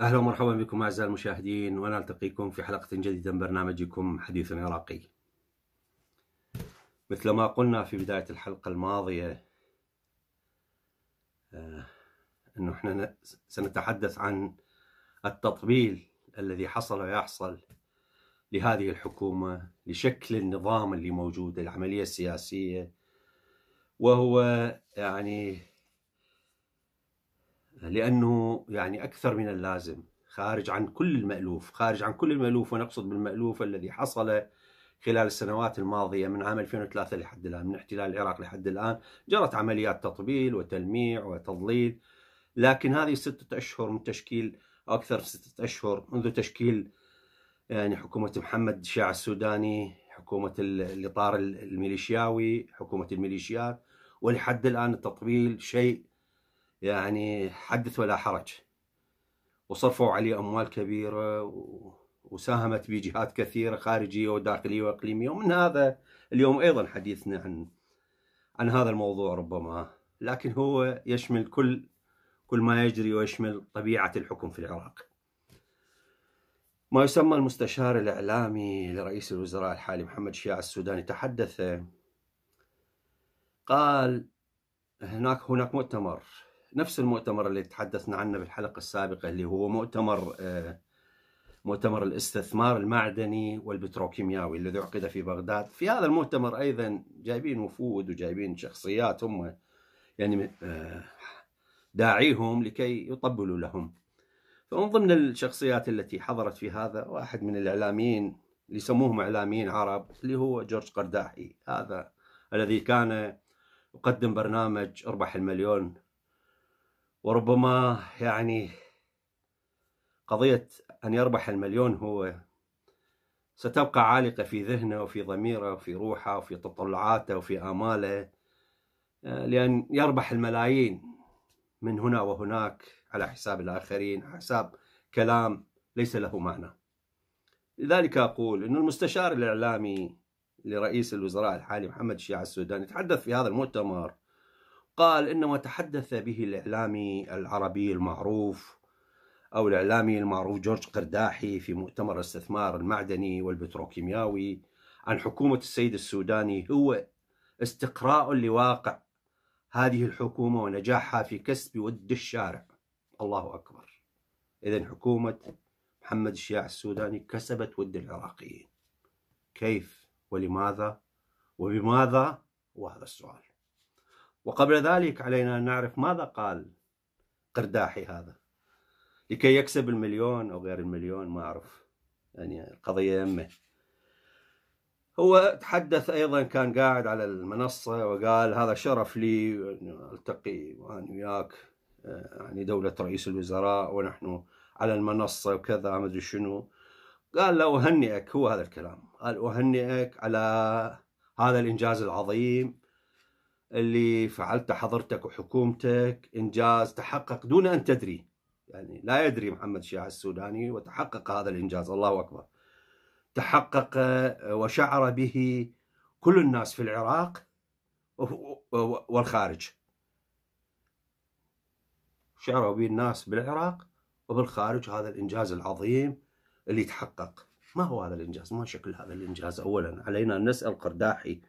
اهلا ومرحبا بكم اعزائي المشاهدين ونلتقيكم في حلقه جديده من برنامجكم حديث عراقي. مثل ما قلنا في بدايه الحلقه الماضيه آه، انه احنا سنتحدث عن التطبيل الذي حصل ويحصل لهذه الحكومة لشكل النظام اللي موجود العملية السياسية وهو يعني لأنه يعني أكثر من اللازم خارج عن كل المألوف خارج عن كل المألوف ونقصد بالمألوف الذي حصل خلال السنوات الماضية من عام 2003 لحد الآن من احتلال العراق لحد الآن جرت عمليات تطبيل وتلميع وتضليل لكن هذه ستة أشهر من تشكيل أو أكثر ستة أشهر منذ تشكيل يعني حكومة محمد شاع السوداني حكومة الإطار الميليشياوي حكومة الميليشيات ولحد الآن التطبيل شيء يعني حدث ولا حرج وصرفوا عليه أموال كبيرة وساهمت بجهات كثيرة خارجية وداخلية وإقليمية ومن هذا اليوم أيضا حديثنا عن عن هذا الموضوع ربما لكن هو يشمل كل كل ما يجري ويشمل طبيعة الحكم في العراق ما يسمى المستشار الإعلامي لرئيس الوزراء الحالي محمد شياع السوداني تحدث قال هناك هناك مؤتمر نفس المؤتمر اللي تحدثنا عنه بالحلقة السابقة اللي هو مؤتمر مؤتمر الاستثمار المعدني والبتروكيماوي الذي عقد في بغداد في هذا المؤتمر أيضا جايبين وفود وجايبين شخصيات هم يعني آه، داعيهم لكي يطبلوا لهم فمن ضمن الشخصيات التي حضرت في هذا واحد من الإعلاميين اللي يسموهم إعلاميين عرب اللي هو جورج قرداحي هذا الذي كان يقدم برنامج اربح المليون وربما يعني قضية أن يربح المليون هو ستبقى عالقة في ذهنه وفي ضميره وفي روحه وفي تطلعاته وفي آماله لأن يربح الملايين من هنا وهناك على حساب الآخرين على حساب كلام ليس له معنى لذلك أقول أن المستشار الإعلامي لرئيس الوزراء الحالي محمد الشيعة السوداني تحدث في هذا المؤتمر قال إن ما تحدث به الإعلامي العربي المعروف أو الإعلامي المعروف جورج قرداحي في مؤتمر الاستثمار المعدني والبتروكيماوي عن حكومة السيد السوداني هو استقراء لواقع هذه الحكومة ونجاحها في كسب ود الشارع الله أكبر إذا حكومة محمد الشياع السوداني كسبت ود العراقيين كيف ولماذا وبماذا وهذا السؤال وقبل ذلك علينا أن نعرف ماذا قال قرداحي هذا لكي يكسب المليون أو غير المليون ما أعرف يعني القضية يمه هو تحدث أيضا كان قاعد على المنصة وقال هذا شرف لي ألتقي وانا وياك آه، يعني دولة رئيس الوزراء ونحن على المنصة وكذا ما أدري شنو قال له أهنئك هو هذا الكلام قال أهنئك على هذا الإنجاز العظيم اللي فعلته حضرتك وحكومتك إنجاز تحقق دون أن تدري يعني لا يدري محمد شيع السوداني وتحقق هذا الإنجاز الله أكبر تحقق آه، وشعر به كل الناس في العراق والخارج شعروا به الناس بالعراق وبالخارج هذا الإنجاز العظيم اللي تحقق ما هو هذا الإنجاز ما شكل هذا الإنجاز أولا علينا أن نسأل قرداحي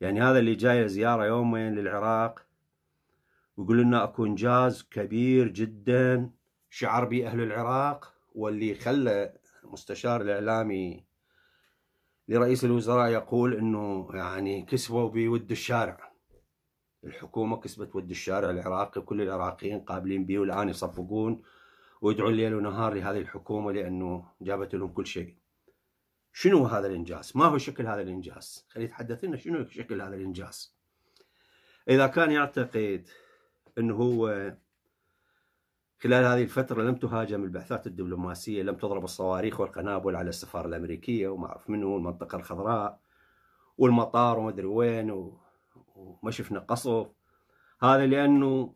يعني هذا اللي جاي زيارة يومين للعراق ويقول لنا اكو انجاز كبير جدا شعر به اهل العراق واللي خلى المستشار الإعلامي لرئيس الوزراء يقول أنه يعني كسبوا بود الشارع الحكومة كسبت ود الشارع العراقي كل العراقيين قابلين به والآن يصفقون ويدعون ليل ونهار لهذه الحكومة لأنه جابت لهم كل شيء شنو هذا الإنجاز؟ ما هو شكل هذا الإنجاز؟ خلي يتحدث لنا شنو شكل هذا الإنجاز؟ إذا كان يعتقد أنه هو خلال هذه الفترة لم تهاجم البعثات الدبلوماسية لم تضرب الصواريخ والقنابل على السفارة الأمريكية وما أعرف منه والمنطقة الخضراء والمطار وما أدري وين و... وما شفنا قصف هذا لأنه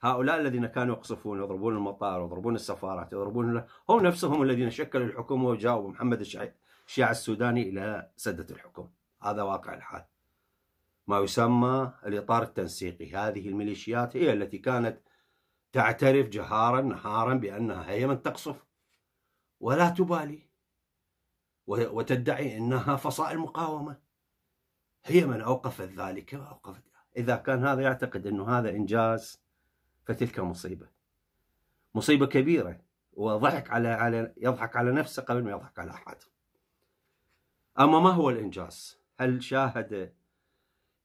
هؤلاء الذين كانوا يقصفون يضربون المطار ويضربون السفارات يضربون هم نفسهم الذين شكلوا الحكومة وجاوبوا محمد الشيعة السوداني إلى سدة الحكم هذا واقع الحال ما يسمى الإطار التنسيقي هذه الميليشيات هي التي كانت تعترف جهارا نهارا بأنها هي من تقصف ولا تبالي وتدعي أنها فصائل مقاومة هي من أوقفت ذلك وأوقفت إذا كان هذا يعتقد أنه هذا إنجاز فتلك مصيبة مصيبة كبيرة وضحك على على يضحك على نفسه قبل ما يضحك على أحد أما ما هو الإنجاز؟ هل شاهد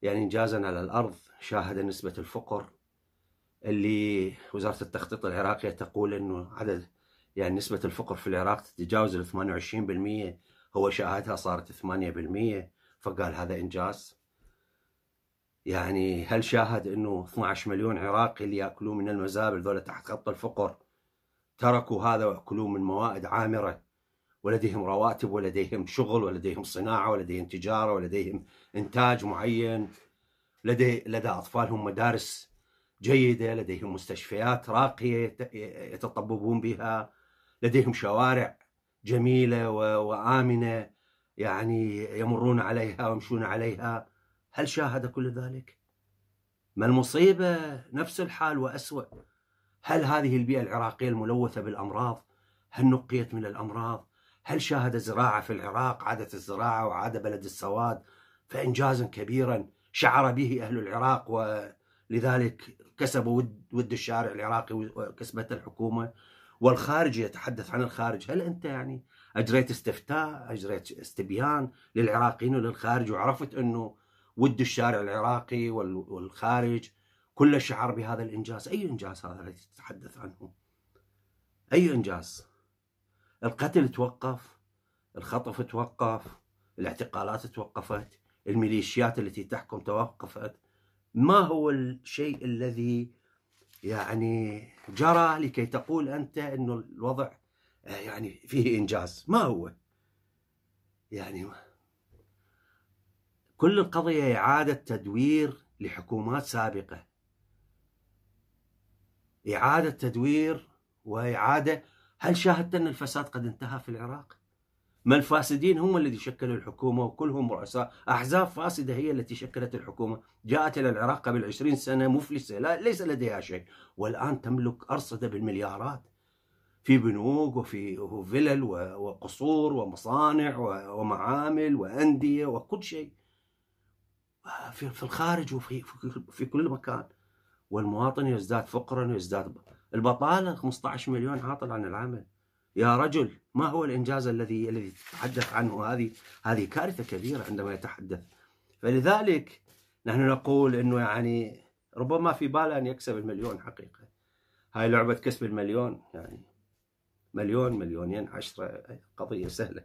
يعني إنجازا على الأرض؟ شاهد نسبة الفقر؟ اللي وزاره التخطيط العراقيه تقول انه عدد يعني نسبه الفقر في العراق تتجاوز ال 28% هو شاهدها صارت 8% فقال هذا انجاز يعني هل شاهد انه 12 مليون عراقي اللي ياكلون من المزابل ذولا تحت خط الفقر تركوا هذا وياكلون من موائد عامره ولديهم رواتب ولديهم شغل ولديهم صناعه ولديهم تجاره ولديهم انتاج معين لدي لدى اطفالهم مدارس جيدة لديهم مستشفيات راقية يتطببون بها لديهم شوارع جميلة وآمنة يعني يمرون عليها ويمشون عليها هل شاهد كل ذلك؟ ما المصيبة نفس الحال وأسوأ هل هذه البيئة العراقية الملوثة بالأمراض هل نقيت من الأمراض؟ هل شاهد زراعة في العراق عادت الزراعة وعاد بلد السواد فإنجازا كبيرا شعر به أهل العراق و لذلك كسبوا ود, ود الشارع العراقي وكسبته الحكومه والخارج يتحدث عن الخارج هل انت يعني اجريت استفتاء اجريت استبيان للعراقيين وللخارج وعرفت انه ود الشارع العراقي والخارج كل شعر بهذا الانجاز اي انجاز هذا الذي تتحدث عنه اي انجاز القتل توقف الخطف توقف الاعتقالات توقفت الميليشيات التي تحكم توقفت ما هو الشيء الذي يعني جرى لكي تقول أنت انه الوضع آه، يعني فيه إنجاز ما هو يعني كل القضية إعادة تدوير لحكومات سابقة إعادة تدوير وإعادة هل شاهدت أن الفساد قد انتهى في العراق؟ ما الفاسدين هم الذي شكلوا الحكومة وكلهم رؤساء أحزاب فاسدة هي التي شكلت الحكومة جاءت إلى العراق قبل 20 سنة مفلسة لا ليس لديها شيء والآن تملك أرصدة بالمليارات في بنوك وفي فلل وقصور ومصانع ومعامل وأندية وكل شيء في الخارج وفي في كل مكان والمواطن يزداد فقرا ويزداد البطالة 15 مليون عاطل عن العمل يا رجل ما هو الانجاز الذي الذي تتحدث عنه هذه هذه كارثه كبيره عندما يتحدث فلذلك نحن نقول انه يعني ربما في باله ان يكسب المليون حقيقه هاي لعبه كسب المليون يعني مليون مليونين عشرة قضية سهلة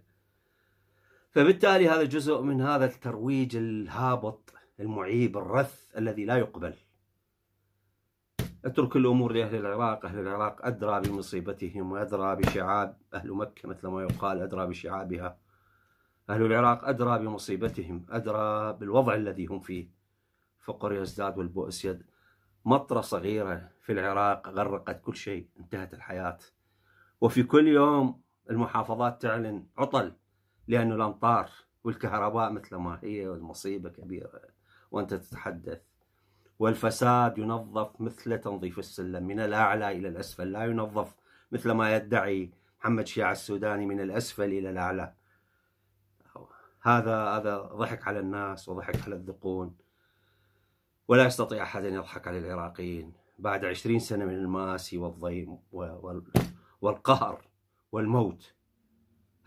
فبالتالي هذا جزء من هذا الترويج الهابط المعيب الرث الذي لا يقبل اترك الأمور لأهل العراق أهل العراق أدرى بمصيبتهم وأدرى بشعاب أهل مكة مثل ما يقال أدرى بشعابها أهل العراق أدرى بمصيبتهم أدرى بالوضع الذي هم فيه فقر يزداد والبؤس يد مطرة صغيرة في العراق غرقت كل شيء انتهت الحياة وفي كل يوم المحافظات تعلن عطل لأن الأمطار والكهرباء مثل ما هي والمصيبة كبيرة وأنت تتحدث والفساد ينظف مثل تنظيف السلم من الأعلى إلى الأسفل لا ينظف مثل ما يدعي محمد شيع السوداني من الأسفل إلى الأعلى هذا هذا ضحك على الناس وضحك على الذقون ولا يستطيع أحد أن يضحك على العراقيين بعد عشرين سنة من المآسي والضيم والقهر والموت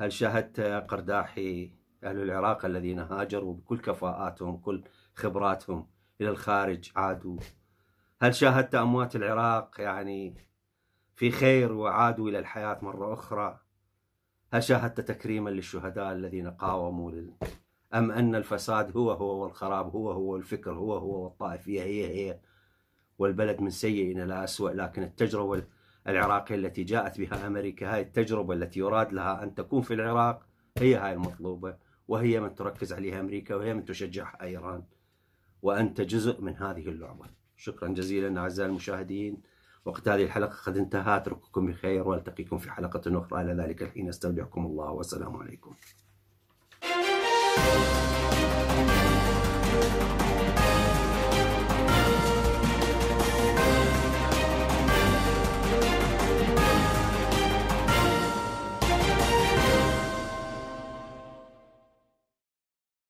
هل شاهدت قرداحي أهل العراق الذين هاجروا بكل كفاءاتهم كل خبراتهم إلى الخارج عادوا هل شاهدت أموات العراق يعني في خير وعادوا إلى الحياة مرة أخرى هل شاهدت تكريما للشهداء الذين قاوموا لل... أم أن الفساد هو هو والخراب هو هو والفكر هو هو والطائفية هي هي والبلد من سيء إلى اسوء لكن التجربة العراقية التي جاءت بها أمريكا هاي التجربة التي يراد لها أن تكون في العراق هي هاي المطلوبة وهي من تركز عليها أمريكا وهي من تشجعها إيران وأنت جزء من هذه اللعبة شكرا جزيلا أعزائي المشاهدين وقت هذه الحلقة قد انتهى أترككم بخير وألتقيكم في حلقة أخرى إلى ذلك الحين أستودعكم الله والسلام عليكم